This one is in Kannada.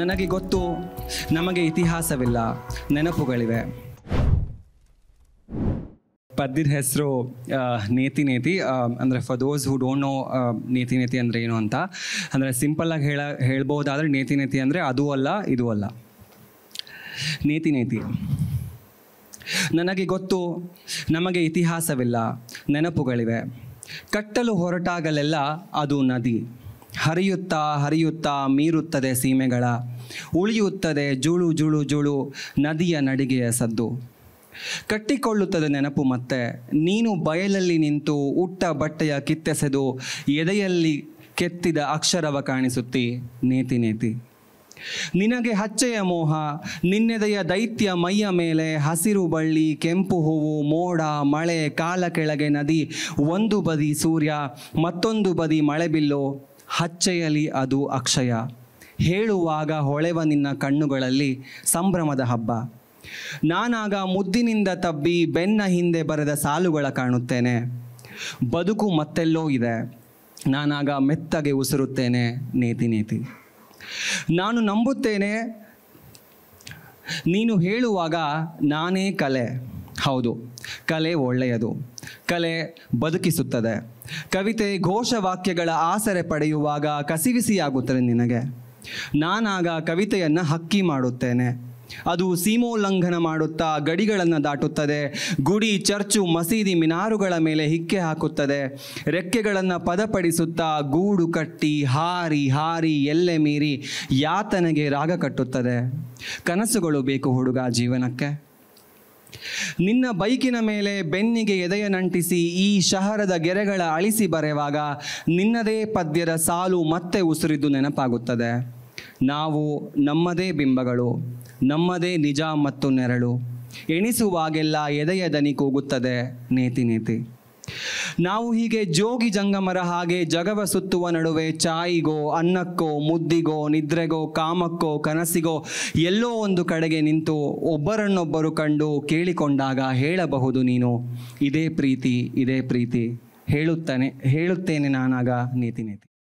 ನನಗೆ ಗೊತ್ತು ನಮಗೆ ಇತಿಹಾಸವಿಲ್ಲ ನೆನಪುಗಳಿವೆ ಪದ್ಯದ ಹೆಸರು ನೇತಿ ನೇತಿ ಅಂದರೆ for those who don't know ನೇತಿ ನೇತಿ ಅಂದರೆ ಏನು ಅಂತ ಅಂದರೆ ಸಿಂಪಲ್ಲಾಗಿ ಹೇಳ ಹೇಳ್ಬೋದಾದ್ರೆ ನೇತಿ ನೇತಿ ಅಂದರೆ ಅದು ಅಲ್ಲ ಇದು ಅಲ್ಲ ನೇತಿ ನೇತಿ ನನಗೆ ಗೊತ್ತು ನಮಗೆ ಇತಿಹಾಸವಿಲ್ಲ ನೆನಪುಗಳಿವೆ ಕಟ್ಟಲು ಹೊರಟಾಗಲೆಲ್ಲ ಅದು ನದಿ ಹರಿಯುತ್ತಾ ಹರಿಯುತ್ತಾ ಮೀರುತ್ತದೆ ಸೀಮೆಗಳ ಉಳಿಯುತ್ತದೆ ಜುಳು ಜುಳು ಜುಳು ನದಿಯ ನಡಿಗೆಯ ಸದ್ದು ಕಟ್ಟಿಕೊಳ್ಳುತ್ತದೆ ನೆನಪು ಮತ್ತೆ ನೀನು ಬಯಲಲ್ಲಿ ನಿಂತು ಉಟ್ಟ ಬಟ್ಟೆಯ ಕಿತ್ತೆಸೆದು ಎದೆಯಲ್ಲಿ ಕೆತ್ತಿದ ಅಕ್ಷರವ ಕಾಣಿಸುತ್ತಿ ನೇತಿ ನೇತಿ ನಿನಗೆ ಹಚ್ಚೆಯ ಮೋಹ ನಿನ್ನೆದೆಯ ದೈತ್ಯ ಮೈಯ ಮೇಲೆ ಹಸಿರು ಬಳ್ಳಿ ಕೆಂಪು ಹೂವು ಮೋಡ ಮಳೆ ಕಾಲ ಕೆಳಗೆ ನದಿ ಒಂದು ಬದಿ ಸೂರ್ಯ ಮತ್ತೊಂದು ಬದಿ ಮಳೆಬಿಲ್ಲು ಹಚ್ಚೆಯಲಿ ಅದು ಅಕ್ಷಯ ಹೇಳುವಾಗ ಹೊಳೆವ ನಿನ್ನ ಕಣ್ಣುಗಳಲ್ಲಿ ಸಂಭ್ರಮದ ಹಬ್ಬ ನಾನಾಗ ಮುದ್ದಿನಿಂದ ತಬ್ಬಿ ಬೆನ್ನ ಹಿಂದೆ ಬರೆದ ಸಾಲುಗಳ ಕಾಣುತ್ತೇನೆ ಬದುಕು ಮತ್ತೆಲ್ಲೋ ಇದೆ ನಾನಾಗ ಮೆತ್ತಗೆ ಉಸಿರುತ್ತೇನೆ ನೇತಿ ನೇತಿ ನಾನು ನಂಬುತ್ತೇನೆ ನೀನು ಹೇಳುವಾಗ ನಾನೇ ಕಲೆ ಹೌದು ಕಲೆ ಒಳ್ಳೆಯದು ಕಲೆ ಬದುಕಿಸುತ್ತದೆ ಕವಿತೆ ಘೋಷವಾಕ್ಯಗಳ ಆಸರೆ ಪಡೆಯುವಾಗ ಕಸಿವಿಸಿಯಾಗುತ್ತದೆ ನಿನಗೆ ನಾನಾಗ ಕವಿತೆಯನ್ನು ಹಕ್ಕಿ ಮಾಡುತ್ತೇನೆ ಅದು ಸೀಮೋಲ್ಲಂಘನ ಮಾಡುತ್ತಾ ಗಡಿಗಳನ್ನು ದಾಟುತ್ತದೆ ಗುಡಿ ಚರ್ಚು ಮಸೀದಿ ಮಿನಾರುಗಳ ಮೇಲೆ ಹಿಕ್ಕೆ ಹಾಕುತ್ತದೆ ರೆಕ್ಕೆಗಳನ್ನು ಪದಪಡಿಸುತ್ತಾ ಗೂಡು ಕಟ್ಟಿ ಹಾರಿ ಹಾರಿ ಎಲ್ಲೆ ಮೀರಿ ಯಾತನೆಗೆ ರಾಗ ಕಟ್ಟುತ್ತದೆ ಕನಸುಗಳು ಬೇಕು ಹುಡುಗ ಜೀವನಕ್ಕೆ ನಿನ್ನ ಬೈಕಿನ ಮೇಲೆ ಬೆನ್ನಿಗೆ ಎದೆಯ ನಂಟಿಸಿ ಈ ಶಹರದ ಗೆರೆಗಳ ಅಳಿಸಿ ಬರೆಯುವಾಗ ನಿನ್ನದೇ ಪದ್ಯದ ಸಾಲು ಮತ್ತೆ ಉಸಿರಿದ್ದು ನೆನಪಾಗುತ್ತದೆ ನಾವು ನಮ್ಮದೇ ಬಿಂಬಗಳು ನಮ್ಮದೇ ನಿಜ ಮತ್ತು ನೆರಳು ಎಣಿಸುವಾಗೆಲ್ಲ ಎದೆಯ ದನಿ ಕೂಗುತ್ತದೆ ನೇತಿ ನೇತಿ ನಾವು ಹೀಗೆ ಜೋಗಿ ಜಂಗಮರ ಹಾಗೆ ಜಗವ ಸುತ್ತುವ ನಡುವೆ ಚಾಯಿಗೋ ಅನ್ನಕ್ಕೋ ಮುದ್ದಿಗೋ ನಿದ್ರೆಗೋ ಕಾಮಕ್ಕೋ ಕನಸಿಗೋ ಎಲ್ಲೋ ಒಂದು ಕಡೆಗೆ ನಿಂತು ಒಬ್ಬರನ್ನೊಬ್ಬರು ಕಂಡು ಕೇಳಿಕೊಂಡಾಗ ಹೇಳಬಹುದು ನೀನು ಇದೇ ಪ್ರೀತಿ ಇದೇ ಪ್ರೀತಿ ಹೇಳುತ್ತಾನೆ ಹೇಳುತ್ತೇನೆ ನಾನಾಗ ನೀತಿ ನೇತಿ